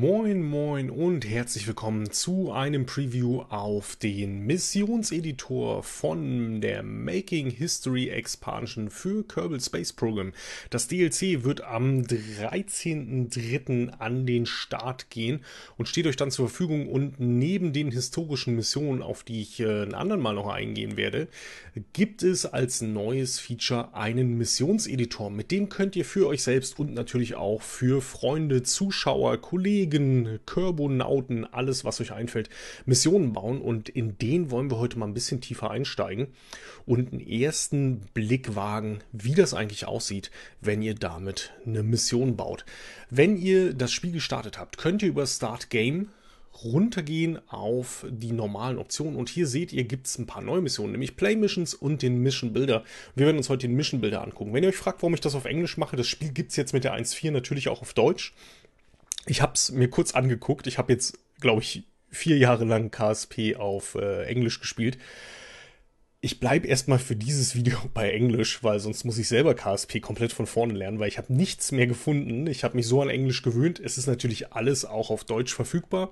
Moin, moin und herzlich willkommen zu einem Preview auf den Missionseditor von der Making History Expansion für Kerbal Space Program. Das DLC wird am 13.03. an den Start gehen und steht euch dann zur Verfügung. Und neben den historischen Missionen, auf die ich äh, ein anderen Mal noch eingehen werde, gibt es als neues Feature einen Missionseditor. Mit dem könnt ihr für euch selbst und natürlich auch für Freunde, Zuschauer, Kollegen, Kollegen, Körbonauten, alles, was euch einfällt, Missionen bauen und in den wollen wir heute mal ein bisschen tiefer einsteigen und einen ersten Blick wagen, wie das eigentlich aussieht, wenn ihr damit eine Mission baut. Wenn ihr das Spiel gestartet habt, könnt ihr über Start Game runtergehen auf die normalen Optionen. Und hier seht ihr, gibt es ein paar neue Missionen, nämlich Play Missions und den Mission Builder. Wir werden uns heute den Mission Builder angucken. Wenn ihr euch fragt, warum ich das auf Englisch mache, das Spiel gibt es jetzt mit der 1.4 natürlich auch auf Deutsch ich habe es mir kurz angeguckt. Ich habe jetzt, glaube ich, vier Jahre lang KSP auf äh, Englisch gespielt. Ich bleibe erstmal für dieses Video bei Englisch, weil sonst muss ich selber KSP komplett von vorne lernen, weil ich habe nichts mehr gefunden. Ich habe mich so an Englisch gewöhnt. Es ist natürlich alles auch auf Deutsch verfügbar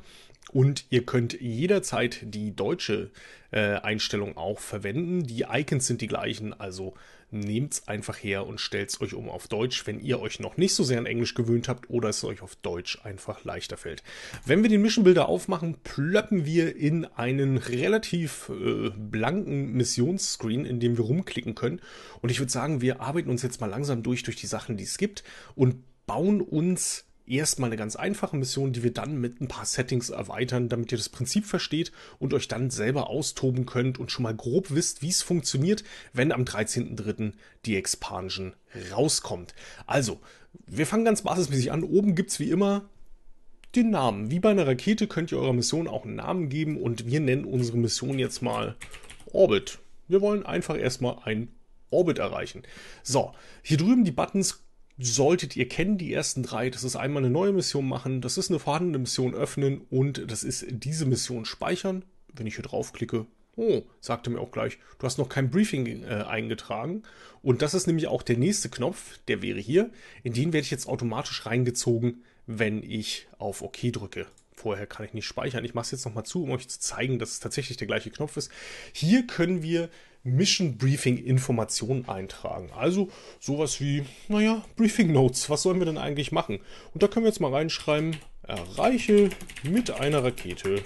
und ihr könnt jederzeit die deutsche äh, Einstellung auch verwenden. Die Icons sind die gleichen, also nehmt's einfach her und stellt's euch um auf Deutsch, wenn ihr euch noch nicht so sehr an Englisch gewöhnt habt oder es euch auf Deutsch einfach leichter fällt. Wenn wir den Mission Builder aufmachen, plöppen wir in einen relativ äh, blanken Missionsscreen, in dem wir rumklicken können. Und ich würde sagen, wir arbeiten uns jetzt mal langsam durch durch die Sachen, die es gibt und bauen uns erstmal eine ganz einfache Mission, die wir dann mit ein paar Settings erweitern, damit ihr das Prinzip versteht und euch dann selber austoben könnt und schon mal grob wisst, wie es funktioniert, wenn am 13.03. die Expansion rauskommt. Also, wir fangen ganz basismäßig an. Oben gibt es wie immer den Namen. Wie bei einer Rakete könnt ihr eurer Mission auch einen Namen geben und wir nennen unsere Mission jetzt mal Orbit. Wir wollen einfach erstmal einen Orbit erreichen. So, hier drüben die Buttons solltet ihr kennen, die ersten drei. Das ist einmal eine neue Mission machen, das ist eine vorhandene Mission öffnen und das ist diese Mission speichern. Wenn ich hier draufklicke, oh, sagte mir auch gleich, du hast noch kein Briefing äh, eingetragen. Und das ist nämlich auch der nächste Knopf, der wäre hier. In den werde ich jetzt automatisch reingezogen, wenn ich auf OK drücke. Vorher kann ich nicht speichern. Ich mache es jetzt nochmal zu, um euch zu zeigen, dass es tatsächlich der gleiche Knopf ist. Hier können wir Mission Briefing Informationen eintragen. Also sowas wie, naja, Briefing Notes. Was sollen wir denn eigentlich machen? Und da können wir jetzt mal reinschreiben, erreiche mit einer Rakete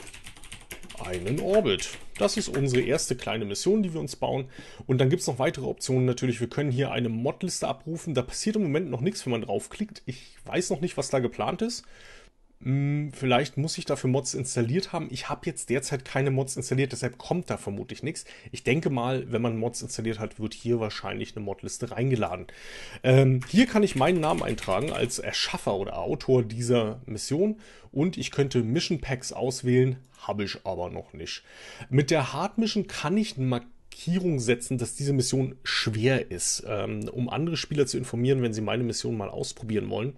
einen Orbit. Das ist unsere erste kleine Mission, die wir uns bauen. Und dann gibt es noch weitere Optionen natürlich. Wir können hier eine Modliste abrufen. Da passiert im Moment noch nichts, wenn man draufklickt. Ich weiß noch nicht, was da geplant ist. Hm, vielleicht muss ich dafür Mods installiert haben. Ich habe jetzt derzeit keine Mods installiert, deshalb kommt da vermutlich nichts. Ich denke mal, wenn man Mods installiert hat, wird hier wahrscheinlich eine Modliste reingeladen. Ähm, hier kann ich meinen Namen eintragen als Erschaffer oder Autor dieser Mission und ich könnte Mission Packs auswählen, habe ich aber noch nicht. Mit der Hard Mission kann ich einen Markierung setzen, dass diese Mission schwer ist, ähm, um andere Spieler zu informieren, wenn sie meine Mission mal ausprobieren wollen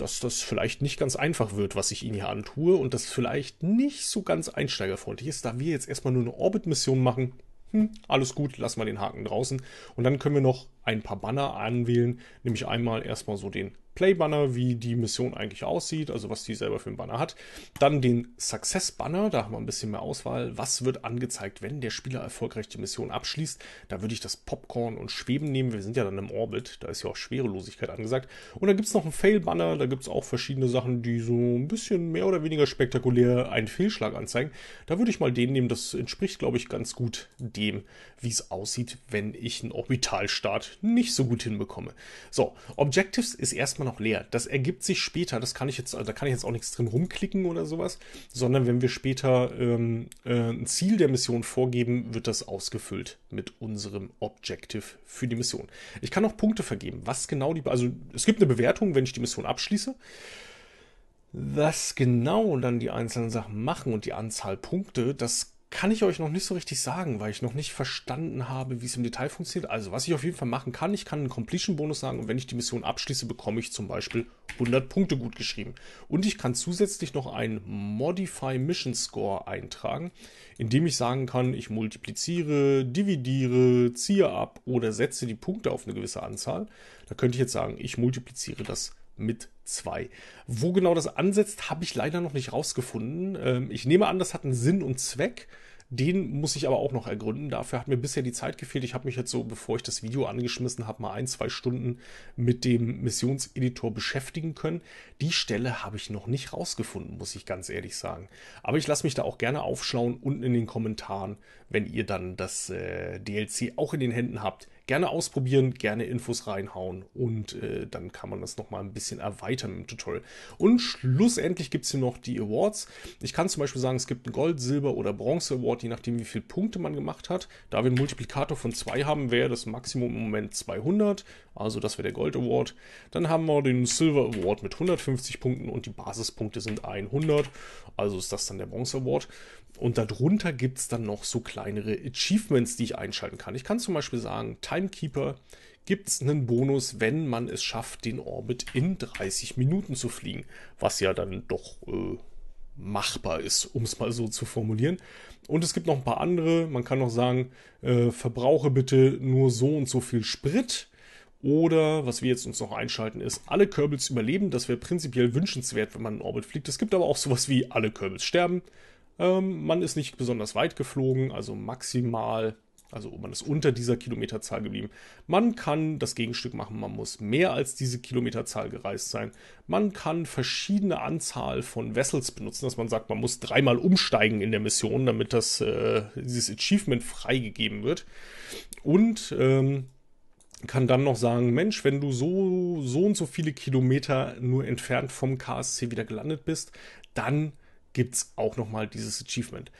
dass das vielleicht nicht ganz einfach wird, was ich Ihnen hier antue und das vielleicht nicht so ganz einsteigerfreundlich ist, da wir jetzt erstmal nur eine Orbit-Mission machen. Hm, alles gut, lassen wir den Haken draußen. Und dann können wir noch ein paar Banner anwählen, nämlich einmal erstmal so den Play-Banner, wie die Mission eigentlich aussieht, also was die selber für einen Banner hat. Dann den Success-Banner, da haben wir ein bisschen mehr Auswahl. Was wird angezeigt, wenn der Spieler erfolgreich die Mission abschließt? Da würde ich das Popcorn und Schweben nehmen. Wir sind ja dann im Orbit, da ist ja auch Schwerelosigkeit angesagt. Und dann gibt es noch einen Fail-Banner, da gibt es auch verschiedene Sachen, die so ein bisschen mehr oder weniger spektakulär einen Fehlschlag anzeigen. Da würde ich mal den nehmen, das entspricht, glaube ich, ganz gut dem, wie es aussieht, wenn ich einen Orbitalstart nicht so gut hinbekomme. So, Objectives ist erstmal noch leer. Das ergibt sich später, das kann ich jetzt, da kann ich jetzt auch nichts drin rumklicken oder sowas, sondern wenn wir später ähm, äh, ein Ziel der Mission vorgeben, wird das ausgefüllt mit unserem Objective für die Mission. Ich kann auch Punkte vergeben, was genau die, also es gibt eine Bewertung, wenn ich die Mission abschließe. Was genau dann die einzelnen Sachen machen und die Anzahl Punkte, das kann ich euch noch nicht so richtig sagen, weil ich noch nicht verstanden habe, wie es im Detail funktioniert. Also was ich auf jeden Fall machen kann, ich kann einen Completion-Bonus sagen und wenn ich die Mission abschließe, bekomme ich zum Beispiel 100 Punkte gut geschrieben. Und ich kann zusätzlich noch einen Modify Mission Score eintragen, indem ich sagen kann, ich multipliziere, dividiere, ziehe ab oder setze die Punkte auf eine gewisse Anzahl. Da könnte ich jetzt sagen, ich multipliziere das mit 2. Wo genau das ansetzt, habe ich leider noch nicht rausgefunden. Ähm, ich nehme an, das hat einen Sinn und Zweck. Den muss ich aber auch noch ergründen. Dafür hat mir bisher die Zeit gefehlt. Ich habe mich jetzt so, bevor ich das Video angeschmissen habe, mal ein, zwei Stunden mit dem Missionseditor beschäftigen können. Die Stelle habe ich noch nicht rausgefunden, muss ich ganz ehrlich sagen. Aber ich lasse mich da auch gerne aufschlauen unten in den Kommentaren, wenn ihr dann das äh, DLC auch in den Händen habt gerne ausprobieren, gerne Infos reinhauen und äh, dann kann man das nochmal ein bisschen erweitern im Tutorial. Und schlussendlich gibt es hier noch die Awards. Ich kann zum Beispiel sagen, es gibt einen Gold, Silber oder Bronze Award, je nachdem wie viele Punkte man gemacht hat. Da wir einen Multiplikator von 2 haben, wäre das Maximum im Moment 200, also das wäre der Gold Award. Dann haben wir den Silver Award mit 150 Punkten und die Basispunkte sind 100, also ist das dann der Bronze Award. Und darunter gibt es dann noch so kleinere Achievements, die ich einschalten kann. Ich kann zum Beispiel sagen, Timekeeper gibt es einen Bonus, wenn man es schafft, den Orbit in 30 Minuten zu fliegen. Was ja dann doch äh, machbar ist, um es mal so zu formulieren. Und es gibt noch ein paar andere. Man kann noch sagen, äh, verbrauche bitte nur so und so viel Sprit. Oder was wir jetzt uns noch einschalten ist, alle Körbels überleben. Das wäre prinzipiell wünschenswert, wenn man in Orbit fliegt. Es gibt aber auch sowas wie alle Körbels sterben. Ähm, man ist nicht besonders weit geflogen, also maximal, also man ist unter dieser Kilometerzahl geblieben. Man kann das Gegenstück machen, man muss mehr als diese Kilometerzahl gereist sein. Man kann verschiedene Anzahl von Vessels benutzen, dass man sagt, man muss dreimal umsteigen in der Mission, damit das, äh, dieses Achievement freigegeben wird. Und ähm, kann dann noch sagen, Mensch, wenn du so, so und so viele Kilometer nur entfernt vom KSC wieder gelandet bist, dann gibt es auch nochmal dieses Achievement.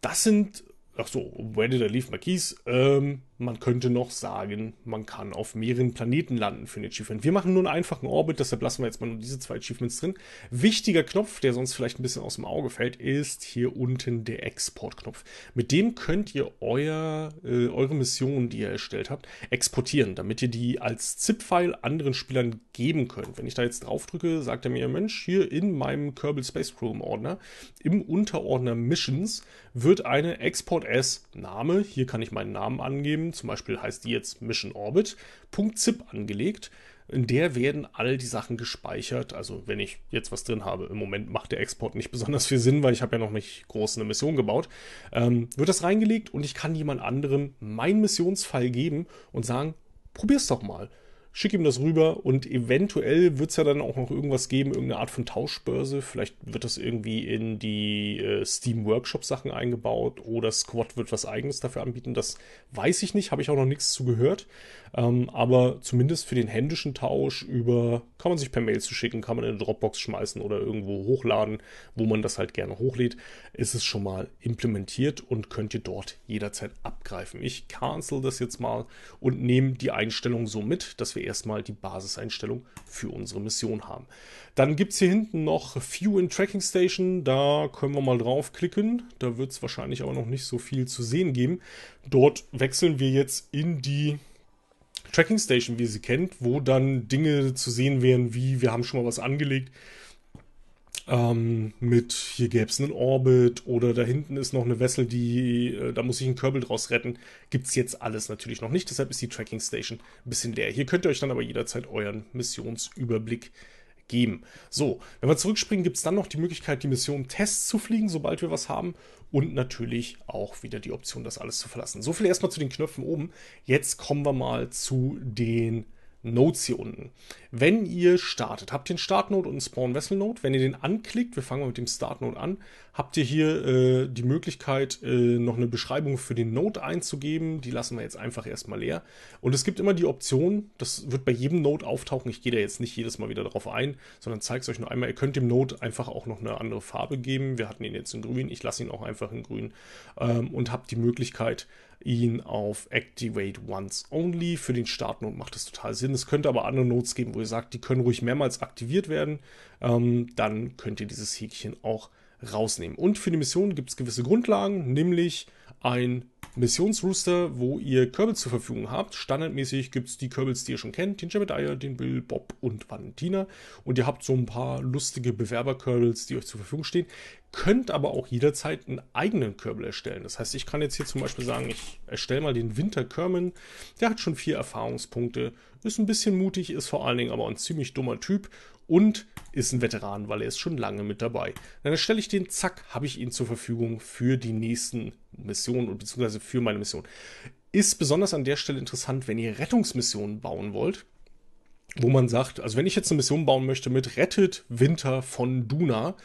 Das sind, ach so, where did I leave my keys? Ähm, man könnte noch sagen, man kann auf mehreren Planeten landen für ein Achievement. Wir machen nur einen einfachen Orbit, deshalb lassen wir jetzt mal nur diese zwei Achievements drin. Wichtiger Knopf, der sonst vielleicht ein bisschen aus dem Auge fällt, ist hier unten der Export-Knopf. Mit dem könnt ihr euer, äh, eure Mission, die ihr erstellt habt, exportieren, damit ihr die als ZIP-File anderen Spielern geben könnt. Wenn ich da jetzt drauf drücke, sagt er mir, Mensch, hier in meinem Kerbal Space Program Ordner, im Unterordner Missions, wird eine Export-S-Name, hier kann ich meinen Namen angeben, System, zum Beispiel heißt die jetzt Mission Orbit, .zip angelegt. In der werden all die Sachen gespeichert. Also wenn ich jetzt was drin habe, im Moment macht der Export nicht besonders viel Sinn, weil ich habe ja noch nicht groß eine Mission gebaut, ähm, wird das reingelegt und ich kann jemand anderem meinen Missionsfall geben und sagen, probier's doch mal schick ihm das rüber und eventuell wird es ja dann auch noch irgendwas geben, irgendeine Art von Tauschbörse. Vielleicht wird das irgendwie in die äh, Steam Workshop Sachen eingebaut oder Squad wird was eigenes dafür anbieten. Das weiß ich nicht, habe ich auch noch nichts zu gehört. Ähm, aber zumindest für den händischen Tausch über, kann man sich per Mail zu schicken, kann man in eine Dropbox schmeißen oder irgendwo hochladen, wo man das halt gerne hochlädt, ist es schon mal implementiert und könnt ihr dort jederzeit abgreifen. Ich cancel das jetzt mal und nehme die Einstellung so mit, dass wir erstmal die Basiseinstellung für unsere Mission haben. Dann gibt es hier hinten noch View in Tracking Station, da können wir mal draufklicken, da wird es wahrscheinlich aber noch nicht so viel zu sehen geben. Dort wechseln wir jetzt in die Tracking Station, wie ihr sie kennt, wo dann Dinge zu sehen wären, wie wir haben schon mal was angelegt. Ähm, mit hier gäbe es einen Orbit oder da hinten ist noch eine Wessel, die, äh, da muss ich einen Körbel draus retten. Gibt's jetzt alles natürlich noch nicht, deshalb ist die Tracking Station ein bisschen leer. Hier könnt ihr euch dann aber jederzeit euren Missionsüberblick geben. So, wenn wir zurückspringen, gibt es dann noch die Möglichkeit, die Mission Test zu fliegen, sobald wir was haben und natürlich auch wieder die Option, das alles zu verlassen. So viel erstmal zu den Knöpfen oben. Jetzt kommen wir mal zu den Notes hier unten. Wenn ihr startet, habt ihr einen Start-Node und einen spawn vessel Note. Wenn ihr den anklickt, wir fangen mal mit dem Start-Node an, habt ihr hier äh, die Möglichkeit, äh, noch eine Beschreibung für den Node einzugeben. Die lassen wir jetzt einfach erstmal leer. Und es gibt immer die Option, das wird bei jedem Node auftauchen. Ich gehe da jetzt nicht jedes Mal wieder drauf ein, sondern zeige es euch nur einmal. Ihr könnt dem Node einfach auch noch eine andere Farbe geben. Wir hatten ihn jetzt in grün. Ich lasse ihn auch einfach in grün ähm, und habt die Möglichkeit, ihn auf Activate Once Only für den Startnode macht das total Sinn. Es könnte aber andere Nodes geben, wo ihr sagt, die können ruhig mehrmals aktiviert werden. Ähm, dann könnt ihr dieses Häkchen auch aktivieren rausnehmen. Und für die Mission gibt es gewisse Grundlagen, nämlich ein Missionsrooster, wo ihr Körbels zur Verfügung habt. Standardmäßig gibt es die Körbels, die ihr schon kennt, den Jimmy Dyer, den Bill, Bob und Valentina. Und ihr habt so ein paar lustige Bewerber-Körbels, die euch zur Verfügung stehen. Könnt aber auch jederzeit einen eigenen Körbel erstellen. Das heißt, ich kann jetzt hier zum Beispiel sagen, ich erstelle mal den Winter Kerman. Der hat schon vier Erfahrungspunkte, ist ein bisschen mutig, ist vor allen Dingen aber ein ziemlich dummer Typ und ist ein Veteran, weil er ist schon lange mit dabei. Dann stelle ich den, zack, habe ich ihn zur Verfügung für die nächsten Missionen und beziehungsweise für meine Mission. Ist besonders an der Stelle interessant, wenn ihr Rettungsmissionen bauen wollt, wo man sagt, also wenn ich jetzt eine Mission bauen möchte mit Rettet Winter von Duna,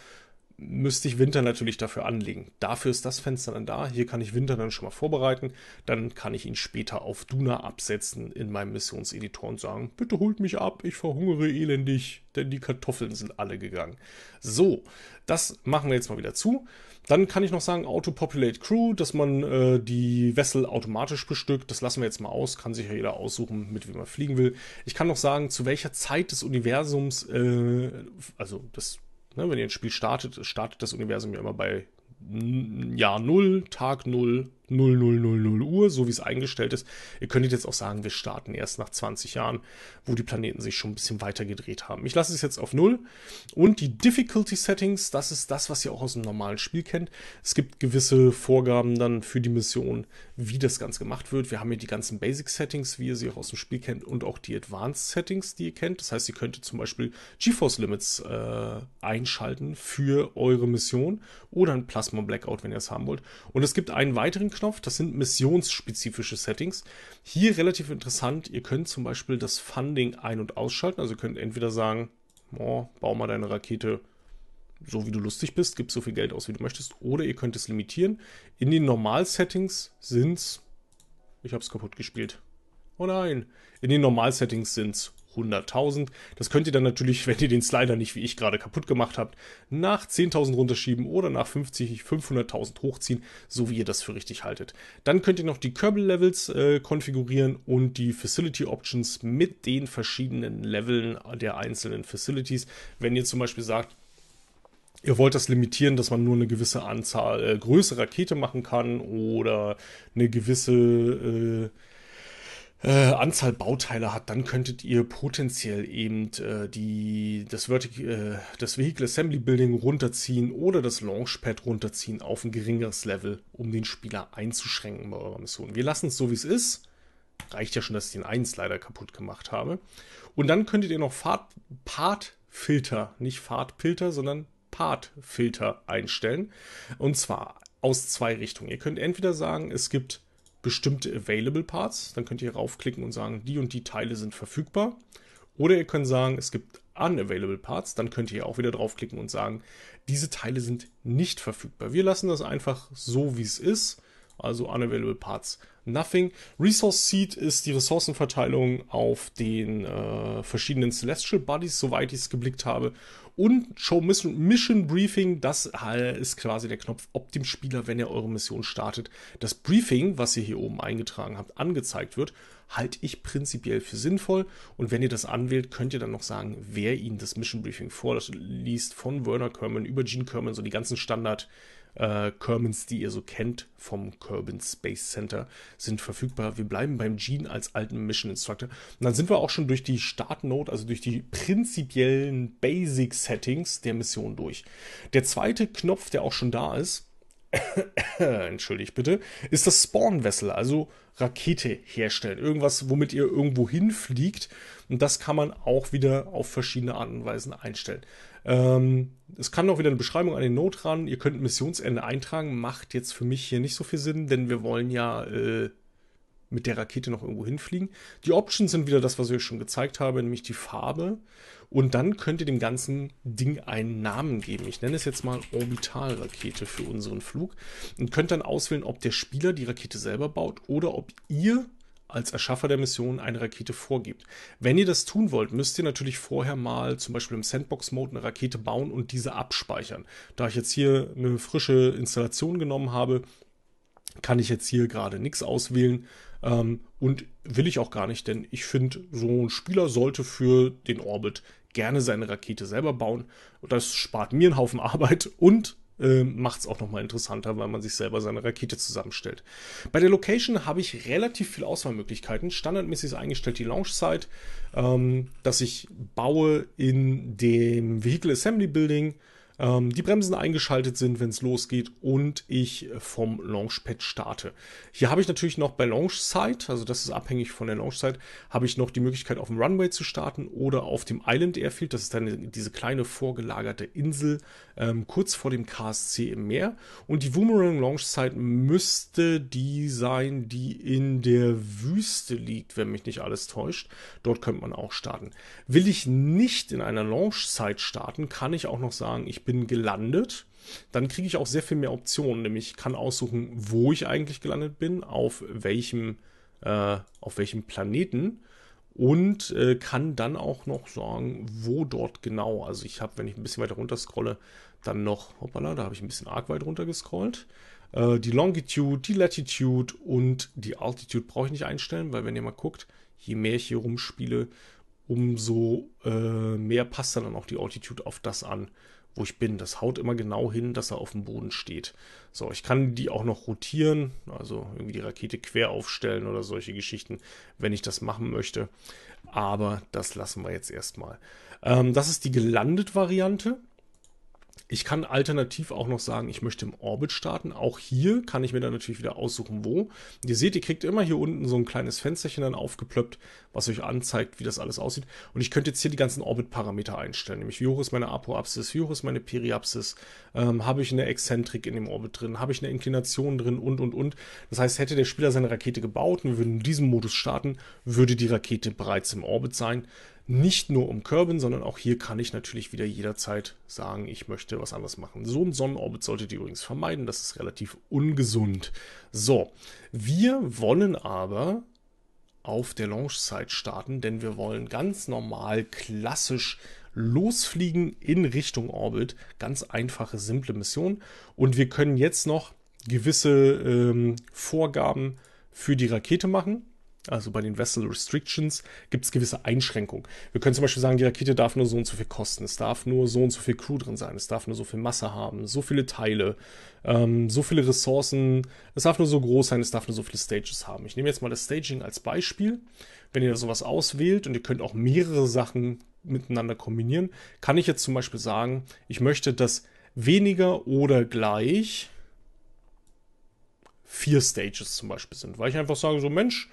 müsste ich Winter natürlich dafür anlegen. Dafür ist das Fenster dann da. Hier kann ich Winter dann schon mal vorbereiten. Dann kann ich ihn später auf Duna absetzen in meinem Missionseditor und sagen, bitte holt mich ab, ich verhungere elendig, denn die Kartoffeln sind alle gegangen. So, das machen wir jetzt mal wieder zu. Dann kann ich noch sagen, Auto-Populate Crew, dass man äh, die Wessel automatisch bestückt. Das lassen wir jetzt mal aus. Kann sich ja jeder aussuchen, mit wem er fliegen will. Ich kann noch sagen, zu welcher Zeit des Universums, äh, also des Ne, wenn ihr ein Spiel startet, startet das Universum ja immer bei Jahr 0, Tag 0 0000 Uhr, so wie es eingestellt ist. Ihr könntet jetzt auch sagen, wir starten erst nach 20 Jahren, wo die Planeten sich schon ein bisschen weiter gedreht haben. Ich lasse es jetzt auf 0. Und die Difficulty Settings, das ist das, was ihr auch aus dem normalen Spiel kennt. Es gibt gewisse Vorgaben dann für die Mission, wie das Ganze gemacht wird. Wir haben hier die ganzen Basic Settings, wie ihr sie auch aus dem Spiel kennt, und auch die Advanced Settings, die ihr kennt. Das heißt, ihr könntet zum Beispiel GeForce Limits äh, einschalten für eure Mission oder ein Plasma Blackout, wenn ihr es haben wollt. Und es gibt einen weiteren Knopf. Das sind missionsspezifische Settings. Hier relativ interessant, ihr könnt zum Beispiel das Funding ein- und ausschalten. Also ihr könnt entweder sagen, oh, bau mal deine Rakete so wie du lustig bist, gib so viel Geld aus, wie du möchtest, oder ihr könnt es limitieren. In den Normal-Settings sind es, Ich habe es kaputt gespielt. Oh nein. In den Normal-Settings sind es 100.000. Das könnt ihr dann natürlich, wenn ihr den Slider nicht wie ich gerade kaputt gemacht habt, nach 10.000 runterschieben oder nach 50, 500.000 hochziehen, so wie ihr das für richtig haltet. Dann könnt ihr noch die Kerbal-Levels äh, konfigurieren und die Facility-Options mit den verschiedenen Leveln der einzelnen Facilities. Wenn ihr zum Beispiel sagt, Ihr wollt das limitieren, dass man nur eine gewisse Anzahl äh, größere Rakete machen kann oder eine gewisse äh, äh, Anzahl Bauteile hat, dann könntet ihr potenziell eben äh, die, das, Vertic äh, das Vehicle Assembly Building runterziehen oder das Launchpad runterziehen auf ein geringeres Level, um den Spieler einzuschränken bei eurer Mission. Wir lassen es so, wie es ist. Reicht ja schon, dass ich den 1 leider kaputt gemacht habe. Und dann könntet ihr noch Fahrt, Partfilter, nicht Fahrtfilter, sondern Partfilter einstellen. Und zwar aus zwei Richtungen. Ihr könnt entweder sagen, es gibt bestimmte Available Parts. Dann könnt ihr raufklicken und sagen, die und die Teile sind verfügbar. Oder ihr könnt sagen, es gibt Unavailable Parts. Dann könnt ihr auch wieder draufklicken und sagen, diese Teile sind nicht verfügbar. Wir lassen das einfach so, wie es ist also Unavailable Parts Nothing. Resource Seed ist die Ressourcenverteilung auf den äh, verschiedenen Celestial Bodies, soweit ich es geblickt habe. Und Show Mission, Mission Briefing, das ist quasi der Knopf, ob dem Spieler, wenn er eure Mission startet, das Briefing, was ihr hier oben eingetragen habt, angezeigt wird, halte ich prinzipiell für sinnvoll. Und wenn ihr das anwählt, könnt ihr dann noch sagen, wer Ihnen das Mission Briefing vorliest, von Werner Kerman über Gene Kerman, so die ganzen Standard- äh, Kermans, die ihr so kennt vom Kerbin Space Center, sind verfügbar. Wir bleiben beim Gene als alten Mission Instructor. Und dann sind wir auch schon durch die Startnote, also durch die prinzipiellen Basic Settings der Mission durch. Der zweite Knopf, der auch schon da ist, entschuldigt bitte, ist das Spawn Vessel, also Rakete herstellen. Irgendwas, womit ihr irgendwo hinfliegt. Und das kann man auch wieder auf verschiedene Arten und Weisen einstellen. Ähm, es kann auch wieder eine Beschreibung an den Note ran. Ihr könnt Missionsende eintragen. Macht jetzt für mich hier nicht so viel Sinn, denn wir wollen ja äh, mit der Rakete noch irgendwo hinfliegen. Die Options sind wieder das, was ich euch schon gezeigt habe, nämlich die Farbe. Und dann könnt ihr dem ganzen Ding einen Namen geben. Ich nenne es jetzt mal Orbitalrakete für unseren Flug. Und könnt dann auswählen, ob der Spieler die Rakete selber baut oder ob ihr als Erschaffer der Mission eine Rakete vorgibt. Wenn ihr das tun wollt, müsst ihr natürlich vorher mal zum Beispiel im Sandbox-Mode eine Rakete bauen und diese abspeichern. Da ich jetzt hier eine frische Installation genommen habe, kann ich jetzt hier gerade nichts auswählen ähm, und will ich auch gar nicht, denn ich finde, so ein Spieler sollte für den Orbit gerne seine Rakete selber bauen. Und das spart mir einen Haufen Arbeit und äh, macht es auch nochmal interessanter, weil man sich selber seine Rakete zusammenstellt. Bei der Location habe ich relativ viel Auswahlmöglichkeiten. Standardmäßig ist eingestellt die Launchzeit, ähm, dass ich baue in dem Vehicle Assembly Building ähm, die Bremsen eingeschaltet sind, wenn es losgeht und ich äh, vom Launchpad starte. Hier habe ich natürlich noch bei Launch Site, also das ist abhängig von der Launch Site, habe ich noch die Möglichkeit auf dem Runway zu starten oder auf dem Island Airfield. Das ist dann diese kleine vorgelagerte Insel ähm, kurz vor dem KSC im Meer. Und die Boomerang Launch Site müsste die sein, die in der Wüste liegt, wenn mich nicht alles täuscht. Dort könnte man auch starten. Will ich nicht in einer Launch Site starten, kann ich auch noch sagen, ich bin bin gelandet, dann kriege ich auch sehr viel mehr Optionen. Nämlich kann aussuchen, wo ich eigentlich gelandet bin, auf welchem, äh, auf welchem Planeten und äh, kann dann auch noch sagen, wo dort genau. Also ich habe, wenn ich ein bisschen weiter runter scrolle, dann noch, hoppala, da habe ich ein bisschen arg weit runter gescrollt. Äh, die Longitude, die Latitude und die Altitude brauche ich nicht einstellen, weil wenn ihr mal guckt, je mehr ich hier rumspiele, umso äh, mehr passt dann auch die Altitude auf das an, wo ich bin. Das haut immer genau hin, dass er auf dem Boden steht. So, ich kann die auch noch rotieren, also irgendwie die Rakete quer aufstellen oder solche Geschichten, wenn ich das machen möchte. Aber das lassen wir jetzt erstmal. Ähm, das ist die gelandet Variante. Ich kann alternativ auch noch sagen, ich möchte im Orbit starten. Auch hier kann ich mir dann natürlich wieder aussuchen, wo. ihr seht, ihr kriegt immer hier unten so ein kleines Fensterchen dann aufgeplöppt, was euch anzeigt, wie das alles aussieht. Und ich könnte jetzt hier die ganzen Orbit-Parameter einstellen, nämlich wie hoch ist meine Apoapsis, wie hoch ist meine Periapsis, ähm, habe ich eine Exzentrik in dem Orbit drin, habe ich eine Inklination drin und, und, und. Das heißt, hätte der Spieler seine Rakete gebaut und wir würden in diesem Modus starten, würde die Rakete bereits im Orbit sein nicht nur um Körben, sondern auch hier kann ich natürlich wieder jederzeit sagen, ich möchte was anderes machen. So ein Sonnenorbit solltet ihr übrigens vermeiden, das ist relativ ungesund. So, wir wollen aber auf der Launchzeit starten, denn wir wollen ganz normal, klassisch losfliegen in Richtung Orbit. Ganz einfache, simple Mission. Und wir können jetzt noch gewisse ähm, Vorgaben für die Rakete machen also bei den Vessel Restrictions, gibt es gewisse Einschränkungen. Wir können zum Beispiel sagen, die Rakete darf nur so und so viel kosten, es darf nur so und so viel Crew drin sein, es darf nur so viel Masse haben, so viele Teile, ähm, so viele Ressourcen, es darf nur so groß sein, es darf nur so viele Stages haben. Ich nehme jetzt mal das Staging als Beispiel. Wenn ihr sowas auswählt und ihr könnt auch mehrere Sachen miteinander kombinieren, kann ich jetzt zum Beispiel sagen, ich möchte, dass weniger oder gleich vier Stages zum Beispiel sind, weil ich einfach sage, so Mensch,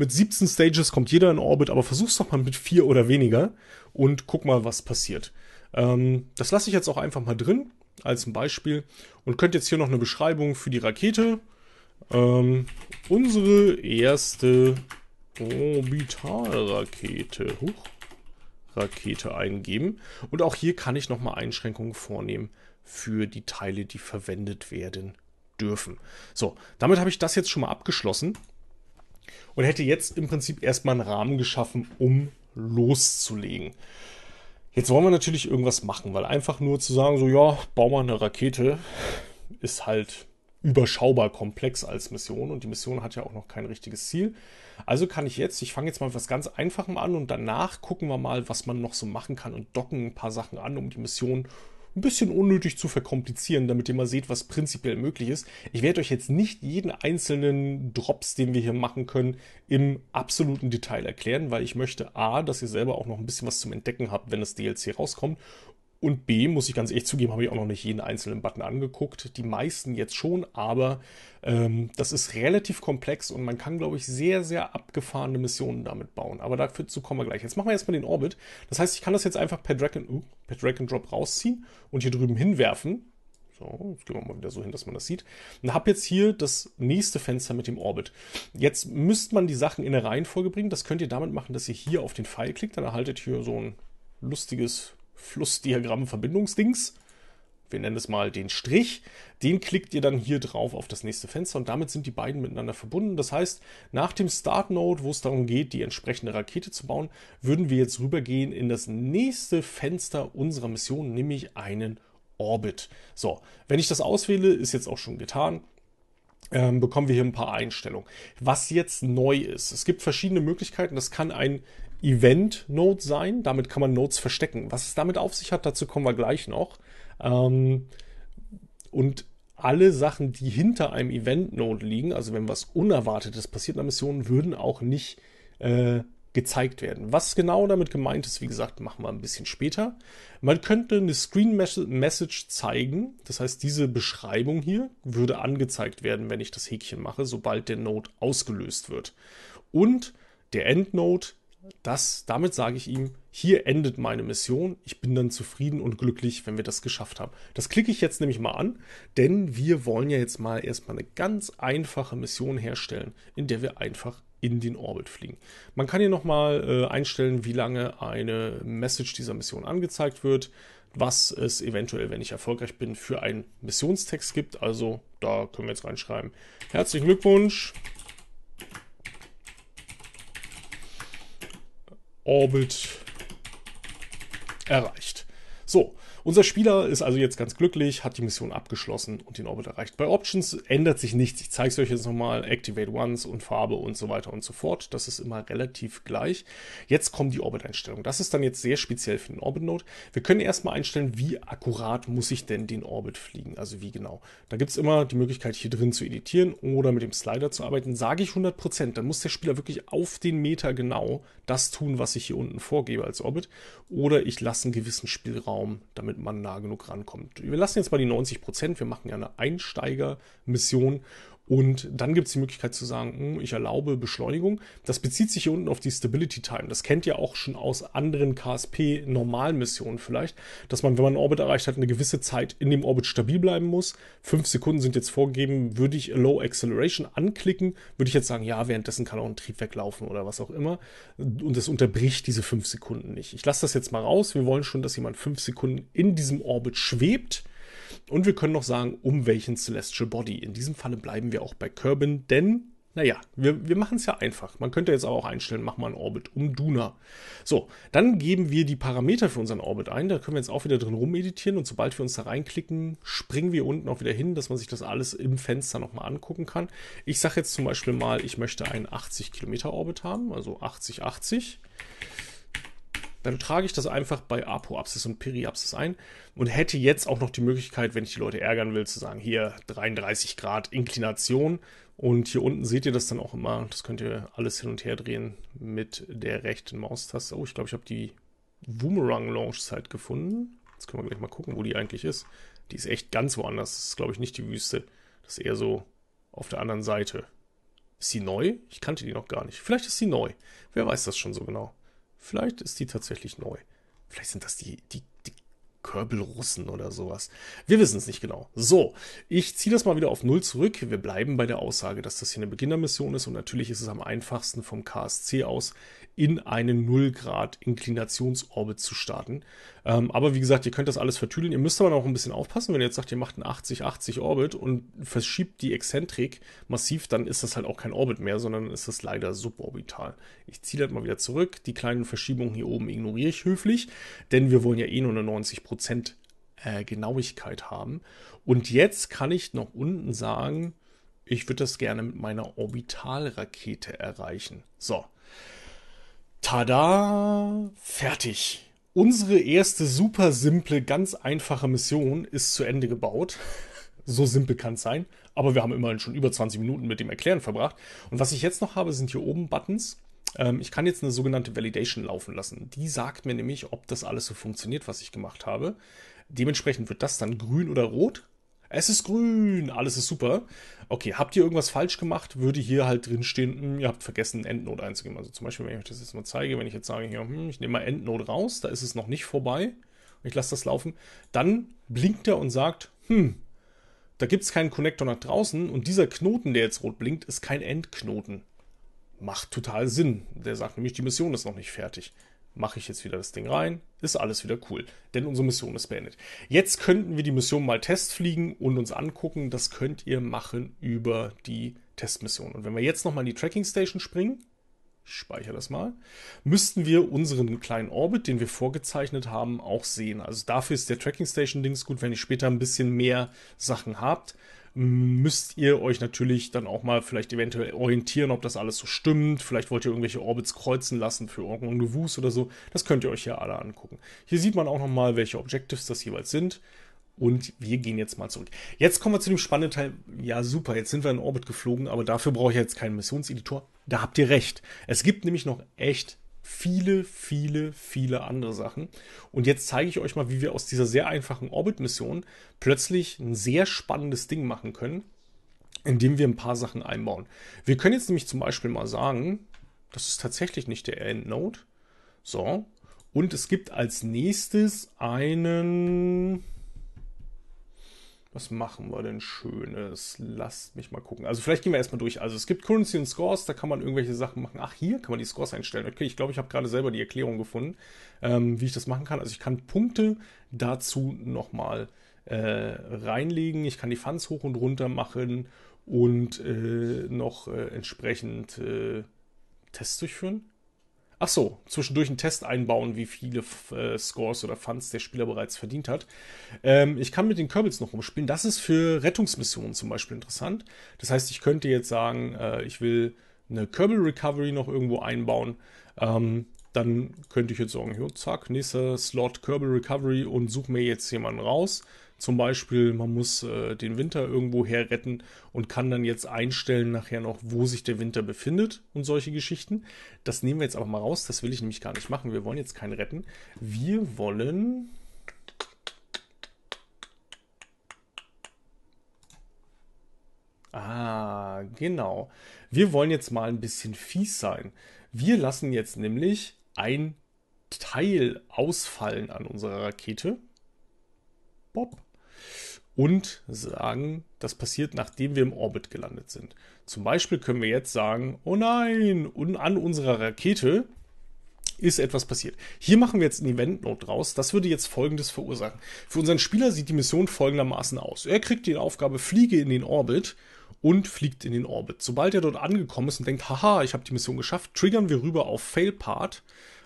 mit 17 Stages kommt jeder in Orbit, aber versuch's doch mal mit vier oder weniger und guck mal, was passiert. Ähm, das lasse ich jetzt auch einfach mal drin als ein Beispiel und könnt jetzt hier noch eine Beschreibung für die Rakete. Ähm, unsere erste Orbitalrakete. Huch. Rakete eingeben. Und auch hier kann ich nochmal Einschränkungen vornehmen für die Teile, die verwendet werden dürfen. So, damit habe ich das jetzt schon mal abgeschlossen und hätte jetzt im Prinzip erstmal einen Rahmen geschaffen, um loszulegen. Jetzt wollen wir natürlich irgendwas machen, weil einfach nur zu sagen, so ja, bau mal eine Rakete, ist halt überschaubar komplex als Mission und die Mission hat ja auch noch kein richtiges Ziel. Also kann ich jetzt, ich fange jetzt mal was ganz Einfachem an und danach gucken wir mal, was man noch so machen kann und docken ein paar Sachen an, um die Mission ein bisschen unnötig zu verkomplizieren, damit ihr mal seht, was prinzipiell möglich ist. Ich werde euch jetzt nicht jeden einzelnen Drops, den wir hier machen können, im absoluten Detail erklären, weil ich möchte A, dass ihr selber auch noch ein bisschen was zum Entdecken habt, wenn das DLC rauskommt und B, muss ich ganz ehrlich zugeben, habe ich auch noch nicht jeden einzelnen Button angeguckt. Die meisten jetzt schon, aber ähm, das ist relativ komplex und man kann, glaube ich, sehr, sehr abgefahrene Missionen damit bauen. Aber dazu kommen wir gleich. Jetzt machen wir erstmal den Orbit. Das heißt, ich kann das jetzt einfach per Drag, and, uh, per Drag and Drop rausziehen und hier drüben hinwerfen. So, jetzt gehen wir mal wieder so hin, dass man das sieht. Und habe jetzt hier das nächste Fenster mit dem Orbit. Jetzt müsste man die Sachen in eine Reihenfolge bringen. Das könnt ihr damit machen, dass ihr hier auf den Pfeil klickt. Dann erhaltet ihr so ein lustiges Flussdiagramm-Verbindungsdings, wir nennen es mal den Strich, den klickt ihr dann hier drauf auf das nächste Fenster und damit sind die beiden miteinander verbunden. Das heißt, nach dem Start Node, wo es darum geht, die entsprechende Rakete zu bauen, würden wir jetzt rübergehen in das nächste Fenster unserer Mission, nämlich einen Orbit. So, wenn ich das auswähle, ist jetzt auch schon getan ähm, bekommen wir hier ein paar Einstellungen. Was jetzt neu ist, es gibt verschiedene Möglichkeiten. Das kann ein Event-Node sein. Damit kann man Nodes verstecken. Was es damit auf sich hat, dazu kommen wir gleich noch. Ähm, und alle Sachen, die hinter einem Event-Node liegen, also wenn was Unerwartetes passiert in der Mission, würden auch nicht äh, gezeigt werden. Was genau damit gemeint ist, wie gesagt, machen wir ein bisschen später. Man könnte eine Screen Message zeigen, das heißt, diese Beschreibung hier würde angezeigt werden, wenn ich das Häkchen mache, sobald der Node ausgelöst wird. Und der Endnode das, damit sage ich ihm, hier endet meine Mission. Ich bin dann zufrieden und glücklich, wenn wir das geschafft haben. Das klicke ich jetzt nämlich mal an, denn wir wollen ja jetzt mal erstmal eine ganz einfache Mission herstellen, in der wir einfach in den Orbit fliegen. Man kann hier nochmal äh, einstellen, wie lange eine Message dieser Mission angezeigt wird, was es eventuell, wenn ich erfolgreich bin, für einen Missionstext gibt. Also da können wir jetzt reinschreiben. Herzlichen Glückwunsch, Orbit erreicht. So, unser Spieler ist also jetzt ganz glücklich, hat die Mission abgeschlossen und den Orbit erreicht. Bei Options ändert sich nichts. Ich zeige es euch jetzt nochmal. Activate Once und Farbe und so weiter und so fort. Das ist immer relativ gleich. Jetzt kommen die Orbit-Einstellungen. Das ist dann jetzt sehr speziell für den Orbit-Node. Wir können erstmal einstellen, wie akkurat muss ich denn den Orbit fliegen. Also wie genau. Da gibt es immer die Möglichkeit, hier drin zu editieren oder mit dem Slider zu arbeiten. Sage ich 100%, dann muss der Spieler wirklich auf den Meter genau das tun, was ich hier unten vorgebe als Orbit. Oder ich lasse einen gewissen Spielraum, damit man nah genug rankommt. Wir lassen jetzt mal die 90 Prozent, wir machen ja eine Einsteigermission und dann gibt es die Möglichkeit zu sagen, hm, ich erlaube Beschleunigung. Das bezieht sich hier unten auf die Stability Time. Das kennt ihr auch schon aus anderen KSP-Normalmissionen vielleicht, dass man, wenn man einen Orbit erreicht hat, eine gewisse Zeit in dem Orbit stabil bleiben muss. Fünf Sekunden sind jetzt vorgegeben. Würde ich Low Acceleration anklicken, würde ich jetzt sagen, ja, währenddessen kann auch ein Triebwerk laufen oder was auch immer. Und das unterbricht diese fünf Sekunden nicht. Ich lasse das jetzt mal raus. Wir wollen schon, dass jemand fünf Sekunden in diesem Orbit schwebt und wir können noch sagen, um welchen Celestial Body. In diesem Falle bleiben wir auch bei Kerbin, denn naja, wir, wir machen es ja einfach. Man könnte jetzt aber auch einstellen, machen wir einen Orbit um Duna. So, dann geben wir die Parameter für unseren Orbit ein. Da können wir jetzt auch wieder drin rumeditieren und sobald wir uns da reinklicken, springen wir unten auch wieder hin, dass man sich das alles im Fenster nochmal angucken kann. Ich sage jetzt zum Beispiel mal, ich möchte einen 80 Kilometer Orbit haben, also 80, 80 dann trage ich das einfach bei Apoapsis und Periapsis ein und hätte jetzt auch noch die Möglichkeit, wenn ich die Leute ärgern will, zu sagen, hier 33 Grad Inklination und hier unten seht ihr das dann auch immer. Das könnt ihr alles hin und her drehen mit der rechten Maustaste. Oh, ich glaube, ich habe die Boomerang Launch Site gefunden. Jetzt können wir gleich mal gucken, wo die eigentlich ist. Die ist echt ganz woanders. Das ist, glaube ich, nicht die Wüste. Das ist eher so auf der anderen Seite. Ist sie neu? Ich kannte die noch gar nicht. Vielleicht ist sie neu. Wer weiß das schon so genau. Vielleicht ist die tatsächlich neu. Vielleicht sind das die, die, die Körbelrussen oder sowas. Wir wissen es nicht genau. So, ich ziehe das mal wieder auf Null zurück. Wir bleiben bei der Aussage, dass das hier eine Beginnermission ist und natürlich ist es am einfachsten vom KSC aus in einen 0 Grad Inklinationsorbit zu starten. Ähm, aber wie gesagt, ihr könnt das alles vertüdeln. Ihr müsst aber auch ein bisschen aufpassen, wenn ihr jetzt sagt, ihr macht einen 80-80 Orbit und verschiebt die Exzentrik massiv, dann ist das halt auch kein Orbit mehr, sondern ist das leider suborbital. Ich ziehe halt mal wieder zurück. Die kleinen Verschiebungen hier oben ignoriere ich höflich, denn wir wollen ja eh nur eine 90% äh, Genauigkeit haben. Und jetzt kann ich noch unten sagen, ich würde das gerne mit meiner Orbitalrakete erreichen. So. Tada! Fertig. Unsere erste super simple, ganz einfache Mission ist zu Ende gebaut. So simpel kann es sein. Aber wir haben immerhin schon über 20 Minuten mit dem Erklären verbracht. Und was ich jetzt noch habe, sind hier oben Buttons. Ähm, ich kann jetzt eine sogenannte Validation laufen lassen. Die sagt mir nämlich, ob das alles so funktioniert, was ich gemacht habe. Dementsprechend wird das dann grün oder rot es ist grün, alles ist super. Okay, habt ihr irgendwas falsch gemacht, würde hier halt drinstehen, hm, ihr habt vergessen, Endnote einzugeben. Also zum Beispiel, wenn ich euch das jetzt mal zeige, wenn ich jetzt sage, hier, hm, ich nehme mal Endnote raus, da ist es noch nicht vorbei ich lasse das laufen, dann blinkt er und sagt, hm, da gibt es keinen Connector nach draußen und dieser Knoten, der jetzt rot blinkt, ist kein Endknoten. Macht total Sinn. Der sagt nämlich, die Mission ist noch nicht fertig mache ich jetzt wieder das Ding rein, ist alles wieder cool, denn unsere Mission ist beendet. Jetzt könnten wir die Mission mal testfliegen und uns angucken. Das könnt ihr machen über die Testmission. Und wenn wir jetzt nochmal in die Tracking Station springen, ich speichere das mal, müssten wir unseren kleinen Orbit, den wir vorgezeichnet haben, auch sehen. Also dafür ist der Tracking Station Dings gut, wenn ihr später ein bisschen mehr Sachen habt müsst ihr euch natürlich dann auch mal vielleicht eventuell orientieren, ob das alles so stimmt. Vielleicht wollt ihr irgendwelche Orbits kreuzen lassen für irgendeinen Gewus oder so. Das könnt ihr euch hier alle angucken. Hier sieht man auch nochmal, welche Objectives das jeweils sind. Und wir gehen jetzt mal zurück. Jetzt kommen wir zu dem spannenden Teil. Ja, super, jetzt sind wir in Orbit geflogen, aber dafür brauche ich jetzt keinen Missionseditor. Da habt ihr recht. Es gibt nämlich noch echt viele, viele, viele andere Sachen. Und jetzt zeige ich euch mal, wie wir aus dieser sehr einfachen Orbit-Mission plötzlich ein sehr spannendes Ding machen können, indem wir ein paar Sachen einbauen. Wir können jetzt nämlich zum Beispiel mal sagen, das ist tatsächlich nicht der Endnode. So. Und es gibt als nächstes einen was machen wir denn Schönes? Lasst mich mal gucken. Also vielleicht gehen wir erstmal durch. Also es gibt Currency und Scores, da kann man irgendwelche Sachen machen. Ach, hier kann man die Scores einstellen. Okay, ich glaube, ich habe gerade selber die Erklärung gefunden, ähm, wie ich das machen kann. Also ich kann Punkte dazu nochmal äh, reinlegen. Ich kann die Fans hoch und runter machen und äh, noch äh, entsprechend äh, Tests durchführen. Ach so, zwischendurch einen Test einbauen, wie viele äh, Scores oder Funds der Spieler bereits verdient hat. Ähm, ich kann mit den Körbels noch rumspielen. Das ist für Rettungsmissionen zum Beispiel interessant. Das heißt, ich könnte jetzt sagen, äh, ich will eine Kerbal Recovery noch irgendwo einbauen. Ähm, dann könnte ich jetzt sagen, jo, zack, nächster Slot Kerbal Recovery und suche mir jetzt jemanden raus. Zum Beispiel, man muss äh, den Winter irgendwo her retten und kann dann jetzt einstellen nachher noch, wo sich der Winter befindet und solche Geschichten. Das nehmen wir jetzt aber mal raus. Das will ich nämlich gar nicht machen. Wir wollen jetzt keinen retten. Wir wollen Ah, genau. Wir wollen jetzt mal ein bisschen fies sein. Wir lassen jetzt nämlich ein Teil ausfallen an unserer Rakete. Bob und sagen, das passiert, nachdem wir im Orbit gelandet sind. Zum Beispiel können wir jetzt sagen, oh nein, und an unserer Rakete ist etwas passiert. Hier machen wir jetzt ein Event Note draus. Das würde jetzt Folgendes verursachen. Für unseren Spieler sieht die Mission folgendermaßen aus. Er kriegt die Aufgabe, fliege in den Orbit und fliegt in den Orbit. Sobald er dort angekommen ist und denkt, haha, ich habe die Mission geschafft, triggern wir rüber auf Fail Part.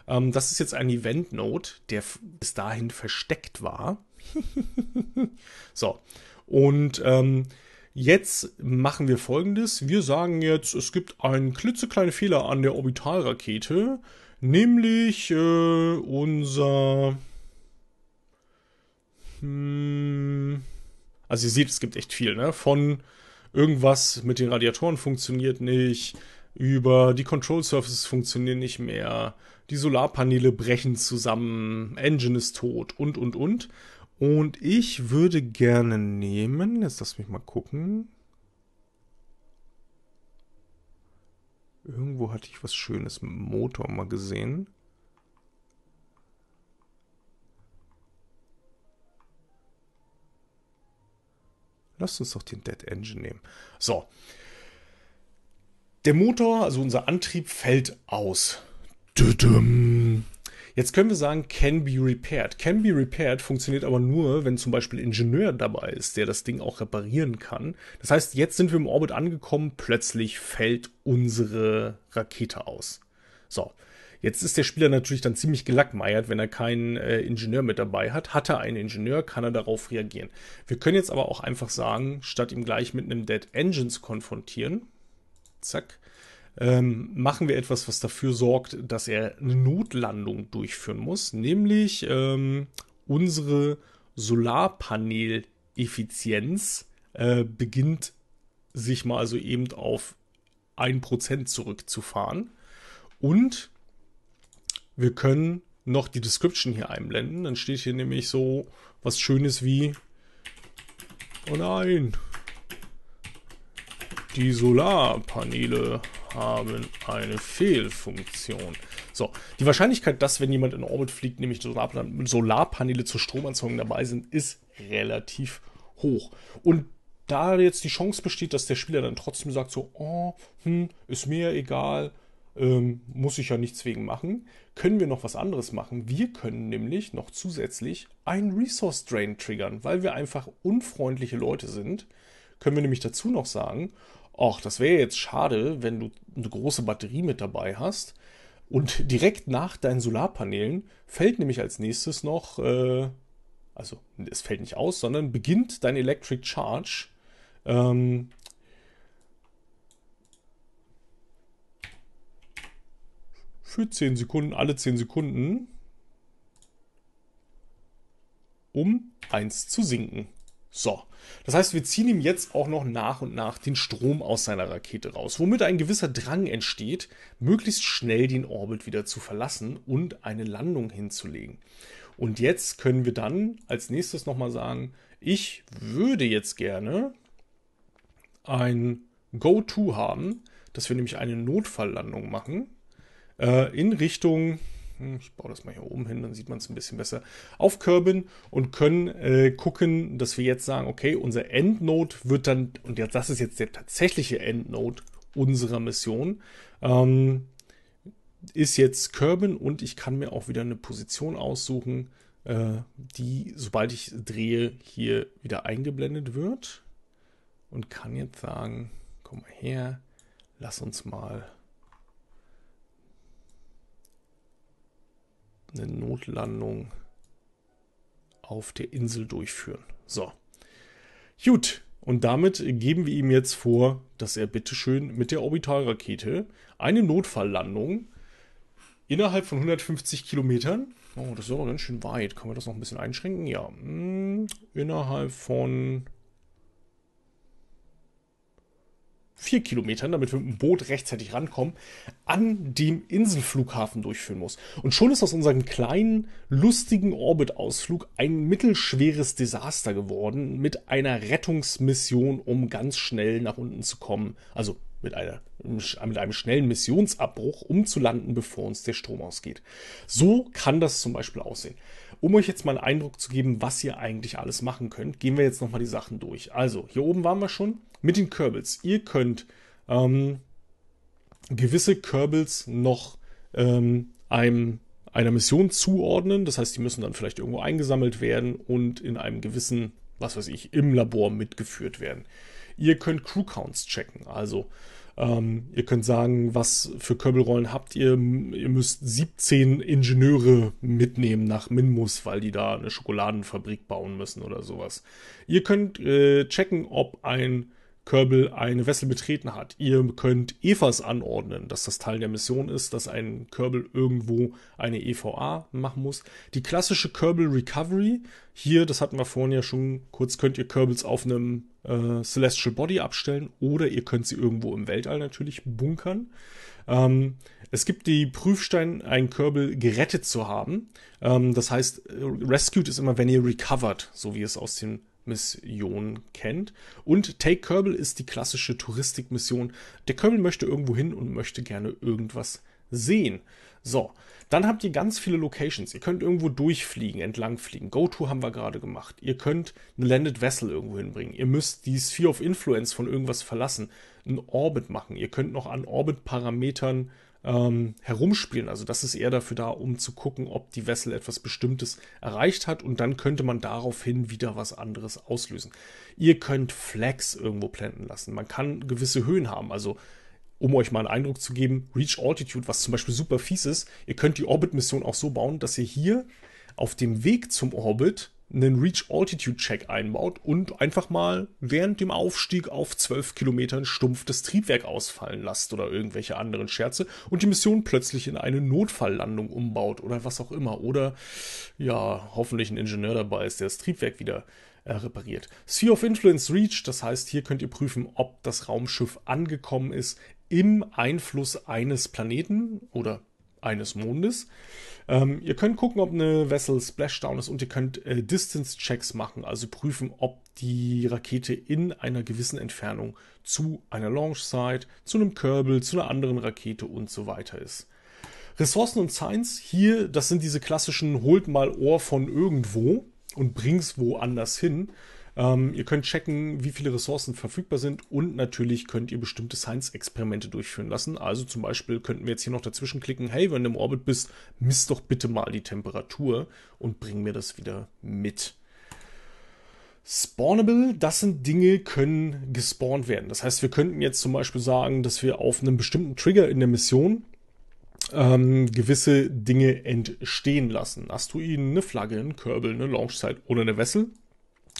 Ähm, das ist jetzt ein Event Note, der bis dahin versteckt war. so, und ähm, jetzt machen wir folgendes. Wir sagen jetzt, es gibt einen klitzekleinen Fehler an der Orbitalrakete, nämlich äh, unser... Hm, also ihr seht, es gibt echt viel, ne? Von irgendwas mit den Radiatoren funktioniert nicht, über die Control Surfaces funktionieren nicht mehr, die Solarpaneele brechen zusammen, Engine ist tot und, und, und. Und ich würde gerne nehmen, jetzt lass mich mal gucken. Irgendwo hatte ich was Schönes mit dem Motor mal gesehen. Lasst uns doch den Dead Engine nehmen. So. Der Motor, also unser Antrieb, fällt aus. Düdüm. Jetzt können wir sagen, can be repaired. Can be repaired funktioniert aber nur, wenn zum Beispiel ein Ingenieur dabei ist, der das Ding auch reparieren kann. Das heißt, jetzt sind wir im Orbit angekommen, plötzlich fällt unsere Rakete aus. So. Jetzt ist der Spieler natürlich dann ziemlich gelackmeiert, wenn er keinen äh, Ingenieur mit dabei hat. Hat er einen Ingenieur, kann er darauf reagieren. Wir können jetzt aber auch einfach sagen, statt ihm gleich mit einem Dead Engine zu konfrontieren, zack, ähm, machen wir etwas, was dafür sorgt, dass er eine Notlandung durchführen muss, nämlich ähm, unsere solarpanel äh, beginnt sich mal so also eben auf 1% zurückzufahren. Und wir können noch die Description hier einblenden. Dann steht hier nämlich so was Schönes wie, oh nein, die Solarpaneele haben eine Fehlfunktion. So, die Wahrscheinlichkeit, dass, wenn jemand in Orbit fliegt, nämlich Solarpaneele zur Stromerzeugung dabei sind, ist relativ hoch. Und da jetzt die Chance besteht, dass der Spieler dann trotzdem sagt so, oh, hm, ist mir egal, ähm, muss ich ja nichts wegen machen, können wir noch was anderes machen. Wir können nämlich noch zusätzlich einen Resource Drain triggern, weil wir einfach unfreundliche Leute sind. Können wir nämlich dazu noch sagen, ach, das wäre jetzt schade, wenn du eine große Batterie mit dabei hast. Und direkt nach deinen Solarpanelen fällt nämlich als nächstes noch, äh, also es fällt nicht aus, sondern beginnt dein Electric Charge. Ähm, für 10 Sekunden, alle 10 Sekunden, um 1 zu sinken. So. Das heißt, wir ziehen ihm jetzt auch noch nach und nach den Strom aus seiner Rakete raus, womit ein gewisser Drang entsteht, möglichst schnell den Orbit wieder zu verlassen und eine Landung hinzulegen. Und jetzt können wir dann als nächstes nochmal sagen, ich würde jetzt gerne ein Go-To haben, dass wir nämlich eine Notfalllandung machen äh, in Richtung hm, ich baue das mal hier oben hin, dann sieht man es ein bisschen besser, aufkörben und können äh, gucken, dass wir jetzt sagen, okay, unser Endnote wird dann, und jetzt, das ist jetzt der tatsächliche Endnote unserer Mission, ähm, ist jetzt Körben und ich kann mir auch wieder eine Position aussuchen, äh, die, sobald ich drehe, hier wieder eingeblendet wird und kann jetzt sagen, komm mal her, lass uns mal eine Notlandung auf der Insel durchführen. So. Gut. Und damit geben wir ihm jetzt vor, dass er bitteschön mit der Orbitalrakete eine Notfalllandung innerhalb von 150 Kilometern. Oh, das ist aber ganz schön weit. Können wir das noch ein bisschen einschränken? Ja. Hm, innerhalb von vier Kilometern, damit wir mit dem Boot rechtzeitig rankommen, an dem Inselflughafen durchführen muss. Und schon ist aus unserem kleinen, lustigen orbit ein mittelschweres Desaster geworden mit einer Rettungsmission, um ganz schnell nach unten zu kommen. Also mit, einer, mit einem schnellen Missionsabbruch, um zu landen, bevor uns der Strom ausgeht. So kann das zum Beispiel aussehen. Um euch jetzt mal einen Eindruck zu geben, was ihr eigentlich alles machen könnt, gehen wir jetzt nochmal die Sachen durch. Also, hier oben waren wir schon mit den Kerbels. Ihr könnt ähm, gewisse Kerbels noch ähm, einem, einer Mission zuordnen. Das heißt, die müssen dann vielleicht irgendwo eingesammelt werden und in einem gewissen, was weiß ich, im Labor mitgeführt werden. Ihr könnt Crew Counts checken. Also ähm, ihr könnt sagen, was für Köbelrollen habt ihr. Ihr müsst 17 Ingenieure mitnehmen nach Minmus, weil die da eine Schokoladenfabrik bauen müssen oder sowas. Ihr könnt äh, checken, ob ein Körbel eine Wessel betreten hat. Ihr könnt EVAs anordnen, dass das Teil der Mission ist, dass ein Körbel irgendwo eine EVA machen muss. Die klassische Körbel Recovery, hier, das hatten wir vorhin ja schon kurz, könnt ihr Körbels auf einem äh, Celestial Body abstellen oder ihr könnt sie irgendwo im Weltall natürlich bunkern. Ähm, es gibt die Prüfstein, einen Körbel gerettet zu haben. Ähm, das heißt, äh, rescued ist immer, wenn ihr recovered, so wie es aus dem Mission kennt. Und Take Kerbal ist die klassische Touristikmission. Der Kerbal möchte irgendwo hin und möchte gerne irgendwas sehen. So, dann habt ihr ganz viele Locations. Ihr könnt irgendwo durchfliegen, entlang fliegen. Go-To haben wir gerade gemacht. Ihr könnt eine Landed Vessel irgendwo hinbringen. Ihr müsst die Sphere of Influence von irgendwas verlassen. Einen Orbit machen. Ihr könnt noch an Orbit-Parametern ähm, herumspielen. Also das ist eher dafür da, um zu gucken, ob die Wessel etwas Bestimmtes erreicht hat und dann könnte man daraufhin wieder was anderes auslösen. Ihr könnt Flags irgendwo planten lassen. Man kann gewisse Höhen haben. Also um euch mal einen Eindruck zu geben, Reach Altitude, was zum Beispiel super fies ist, ihr könnt die Orbit-Mission auch so bauen, dass ihr hier auf dem Weg zum Orbit einen Reach Altitude Check einbaut und einfach mal während dem Aufstieg auf 12 Kilometern stumpf das Triebwerk ausfallen lasst oder irgendwelche anderen Scherze und die Mission plötzlich in eine Notfalllandung umbaut oder was auch immer oder ja, hoffentlich ein Ingenieur dabei ist, der das Triebwerk wieder äh, repariert. Sphere of Influence Reach, das heißt, hier könnt ihr prüfen, ob das Raumschiff angekommen ist im Einfluss eines Planeten oder eines Mondes. Ähm, ihr könnt gucken, ob eine Vessel Splashdown ist und ihr könnt äh, Distance Checks machen, also prüfen, ob die Rakete in einer gewissen Entfernung zu einer Launch Site, zu einem Kerbel, zu einer anderen Rakete und so weiter ist. Ressourcen und Science hier, das sind diese klassischen holt mal Ohr von irgendwo und bring's woanders hin. Ähm, ihr könnt checken, wie viele Ressourcen verfügbar sind und natürlich könnt ihr bestimmte Science-Experimente durchführen lassen. Also zum Beispiel könnten wir jetzt hier noch dazwischen klicken, hey, wenn du im Orbit bist, misst doch bitte mal die Temperatur und bring mir das wieder mit. Spawnable, das sind Dinge, können gespawnt werden. Das heißt, wir könnten jetzt zum Beispiel sagen, dass wir auf einem bestimmten Trigger in der Mission ähm, gewisse Dinge entstehen lassen. Asteroiden, eine Flagge, ein Körbel, eine Launchzeit oder eine Wessel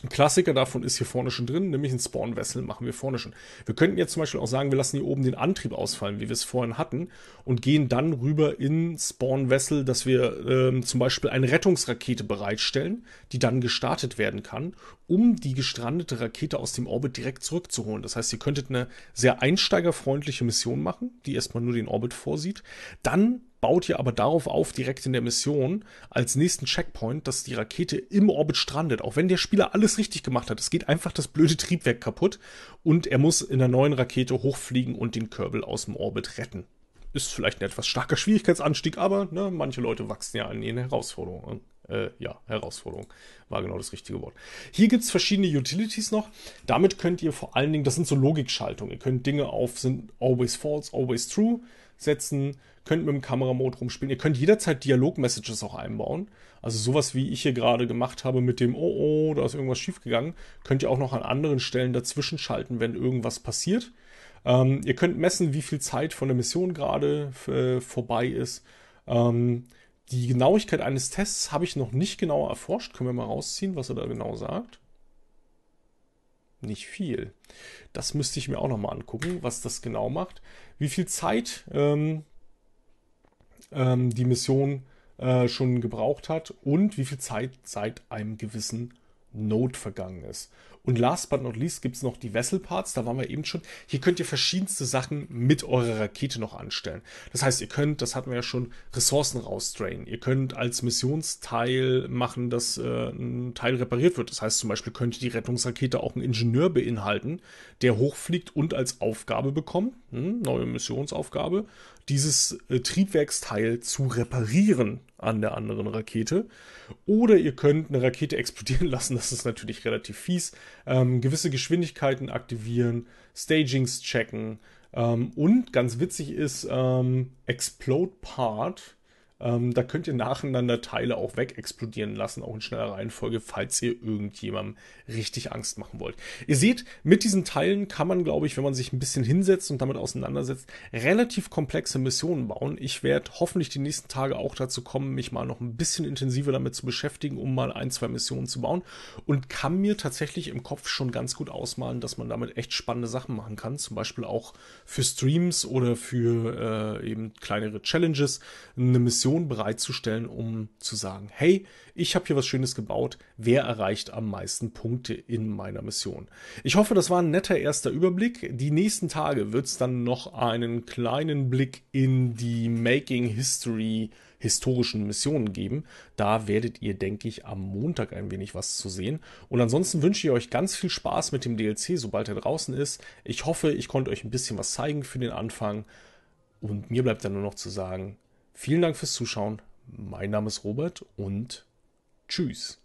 ein Klassiker davon ist hier vorne schon drin, nämlich ein Spawn Vessel machen wir vorne schon. Wir könnten jetzt zum Beispiel auch sagen, wir lassen hier oben den Antrieb ausfallen, wie wir es vorhin hatten, und gehen dann rüber in Spawn Vessel, dass wir ähm, zum Beispiel eine Rettungsrakete bereitstellen, die dann gestartet werden kann, um die gestrandete Rakete aus dem Orbit direkt zurückzuholen. Das heißt, ihr könntet eine sehr einsteigerfreundliche Mission machen, die erstmal nur den Orbit vorsieht. Dann baut ja aber darauf auf, direkt in der Mission, als nächsten Checkpoint, dass die Rakete im Orbit strandet. Auch wenn der Spieler alles richtig gemacht hat. Es geht einfach das blöde Triebwerk kaputt und er muss in der neuen Rakete hochfliegen und den Körbel aus dem Orbit retten. Ist vielleicht ein etwas starker Schwierigkeitsanstieg, aber ne, manche Leute wachsen ja an ihren Herausforderungen. Äh, ja, Herausforderung war genau das richtige Wort. Hier gibt es verschiedene Utilities noch. Damit könnt ihr vor allen Dingen, das sind so Logikschaltungen, ihr könnt Dinge auf sind always false, always true setzen könnt mit dem Kameramode rumspielen. Ihr könnt jederzeit Dialog-Messages auch einbauen. Also sowas, wie ich hier gerade gemacht habe mit dem Oh, oh, da ist irgendwas schiefgegangen, könnt ihr auch noch an anderen Stellen dazwischen schalten, wenn irgendwas passiert. Ähm, ihr könnt messen, wie viel Zeit von der Mission gerade äh, vorbei ist. Ähm, die Genauigkeit eines Tests habe ich noch nicht genauer erforscht. Können wir mal rausziehen, was er da genau sagt? Nicht viel. Das müsste ich mir auch nochmal angucken, was das genau macht. Wie viel Zeit ähm, ähm, die Mission äh, schon gebraucht hat und wie viel Zeit seit einem gewissen Node vergangen ist. Und last but not least gibt es noch die Vessel Parts, da waren wir eben schon. Hier könnt ihr verschiedenste Sachen mit eurer Rakete noch anstellen. Das heißt, ihr könnt, das hatten wir ja schon, Ressourcen rausdrainen. Ihr könnt als Missionsteil machen, dass äh, ein Teil repariert wird. Das heißt zum Beispiel könnte die Rettungsrakete auch einen Ingenieur beinhalten, der hochfliegt und als Aufgabe bekommt, hm, neue Missionsaufgabe, dieses äh, Triebwerksteil zu reparieren an der anderen Rakete. Oder ihr könnt eine Rakete explodieren lassen, das ist natürlich relativ fies. Ähm, gewisse Geschwindigkeiten aktivieren, Stagings checken. Ähm, und ganz witzig ist, ähm, Explode Part ähm, da könnt ihr nacheinander Teile auch wegexplodieren lassen, auch in schneller Reihenfolge, falls ihr irgendjemandem richtig Angst machen wollt. Ihr seht, mit diesen Teilen kann man, glaube ich, wenn man sich ein bisschen hinsetzt und damit auseinandersetzt, relativ komplexe Missionen bauen. Ich werde hoffentlich die nächsten Tage auch dazu kommen, mich mal noch ein bisschen intensiver damit zu beschäftigen, um mal ein, zwei Missionen zu bauen und kann mir tatsächlich im Kopf schon ganz gut ausmalen, dass man damit echt spannende Sachen machen kann, zum Beispiel auch für Streams oder für äh, eben kleinere Challenges eine Mission Informationen bereitzustellen, um zu sagen, hey, ich habe hier was Schönes gebaut, wer erreicht am meisten Punkte in meiner Mission? Ich hoffe, das war ein netter erster Überblick. Die nächsten Tage wird es dann noch einen kleinen Blick in die Making History historischen Missionen geben. Da werdet ihr, denke ich, am Montag ein wenig was zu sehen. Und ansonsten wünsche ich euch ganz viel Spaß mit dem DLC, sobald er draußen ist. Ich hoffe, ich konnte euch ein bisschen was zeigen für den Anfang. Und mir bleibt dann nur noch zu sagen, Vielen Dank fürs Zuschauen. Mein Name ist Robert und tschüss.